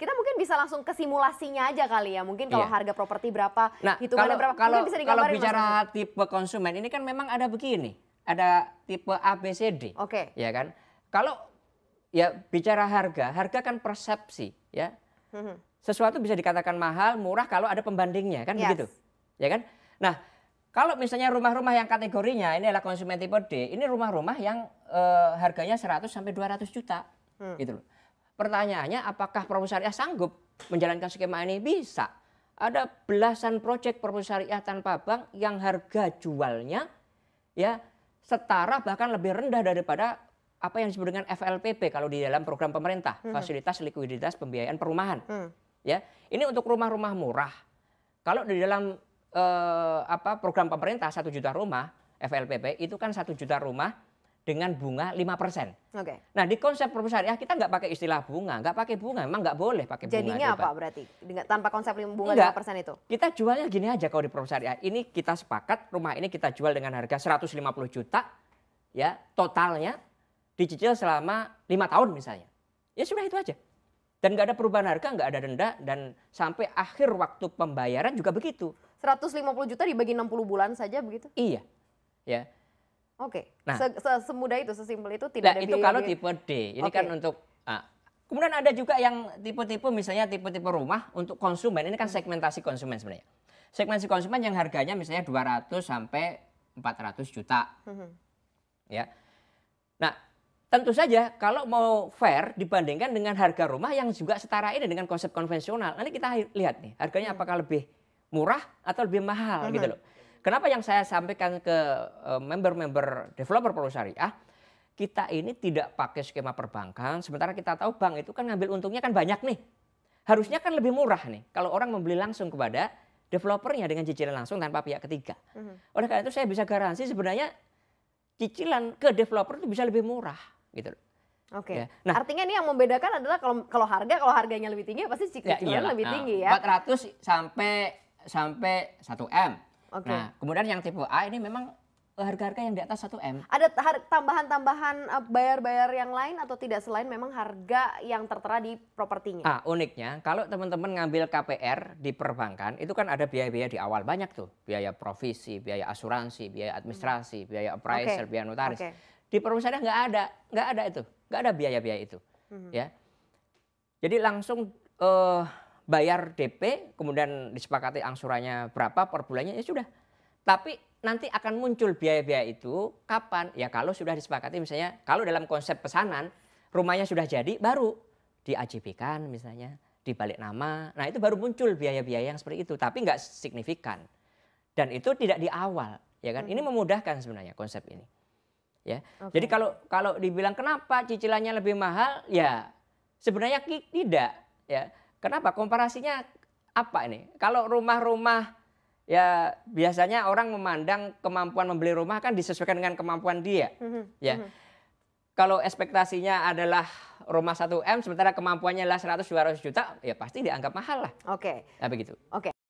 Kita mungkin bisa langsung ke simulasinya aja kali ya. Mungkin kalau yeah. harga properti berapa, nah, hitungannya kalau, berapa. Kalau, mungkin bisa kalau bicara masalah. tipe konsumen ini kan memang ada begini. Ada tipe A, B, C, D. Oke. Okay. Ya kan? Kalau ya bicara harga, harga kan persepsi ya. Hmm, hmm. Sesuatu bisa dikatakan mahal, murah kalau ada pembandingnya kan yes. begitu. Ya kan? Nah, kalau misalnya rumah-rumah yang kategorinya ini adalah konsumen tipe D, ini rumah-rumah yang uh, harganya 100 sampai 200 juta hmm. gitu loh. Pertanyaannya apakah Prof. Syariah sanggup menjalankan skema ini? Bisa. Ada belasan proyek Prof. Syariah tanpa bank yang harga jualnya ya setara bahkan lebih rendah daripada apa yang disebut dengan FLPP kalau di dalam program pemerintah, hmm. fasilitas likuiditas pembiayaan perumahan. Hmm. Ya. Ini untuk rumah-rumah murah. Kalau di dalam eh, apa program pemerintah satu juta rumah FLPP itu kan satu juta rumah dengan bunga 5%. Oke. Okay. Nah, di konsep perusahaan ya kita nggak pakai istilah bunga, nggak pakai bunga, emang nggak boleh pakai bunga. Jadinya apa Pak. berarti? Dengan, tanpa konsep bunga Enggak. 5% itu? Kita jualnya gini aja kalau di perusahaan ya. Ini kita sepakat rumah ini kita jual dengan harga 150 juta ya, totalnya dicicil selama lima tahun misalnya. Ya sudah itu aja. Dan nggak ada perubahan harga, nggak ada denda, dan sampai akhir waktu pembayaran juga begitu. 150 juta dibagi 60 bulan saja begitu? Iya. Ya, Oke. Okay. Nah, semudah itu, sesimpel itu tidak nah, ada itu biaya kalau tipe D. Ini okay. kan untuk ah. kemudian ada juga yang tipe-tipe misalnya tipe-tipe rumah untuk konsumen. Ini kan segmentasi konsumen sebenarnya. Segmentasi konsumen yang harganya misalnya 200 sampai 400 juta. hmm Ya. Nah, tentu saja kalau mau fair dibandingkan dengan harga rumah yang juga setara ini dengan konsep konvensional. Nanti kita lihat nih, harganya mhm. apakah lebih murah atau lebih mahal hmm gitu mhm. loh. Kenapa yang saya sampaikan ke eh, member-member developer perlu syariah, kita ini tidak pakai skema perbankan, sementara kita tahu bank itu kan ngambil untungnya kan banyak nih. Harusnya kan lebih murah nih kalau orang membeli langsung kepada developernya dengan cicilan langsung tanpa pihak ketiga. Mhm. Oleh karena itu saya bisa garansi sebenarnya cicilan ke developer itu bisa lebih murah gitu Oke. Okay. Ya. Nah, artinya ini yang membedakan adalah kalau kalau harga kalau harganya lebih tinggi pasti ya, cicilan ya, lebih nah, tinggi ya. 400 sampai sampai 1 M. Okay. Nah, kemudian yang tipe A ini memang eh, harga-harga yang di atas 1 m. Ada tambahan-tambahan eh, bayar-bayar yang lain atau tidak selain memang harga yang tertera di propertinya? Ah, uniknya kalau teman-teman ngambil KPR di perbankan itu kan ada biaya-biaya di awal banyak tuh, biaya provisi, biaya asuransi, biaya administrasi, hmm. biaya appraiser, okay. biaya notaris. Okay. Di perusahaan nggak ada, nggak ada itu, nggak ada biaya-biaya itu, hmm. ya. Jadi langsung uh, bayar DP, kemudian disepakati angsurannya berapa per bulannya, ya sudah. Tapi nanti akan muncul biaya-biaya itu kapan? Ya kalau sudah disepakati misalnya, kalau dalam konsep pesanan, rumahnya sudah jadi, baru di kan misalnya, dibalik nama. Nah itu baru muncul biaya-biaya yang seperti itu, tapi nggak signifikan. Dan itu tidak di awal, ya kan? Ini hmm. memudahkan sebenarnya konsep ini. Ya. Okay. Jadi kalau kalau dibilang kenapa cicilannya lebih mahal, ya sebenarnya tidak, ya Kenapa? Komparasinya apa ini? Kalau rumah-rumah ya biasanya orang memandang kemampuan membeli rumah kan disesuaikan dengan kemampuan dia. Mm-hmm. Ya. Mm-hmm. Kalau ekspektasinya adalah rumah 1 M sementara kemampuannya lah 100 200 juta, ya pasti dianggap mahal lah. Oke. Okay. Nah, begitu. Oke. Okay.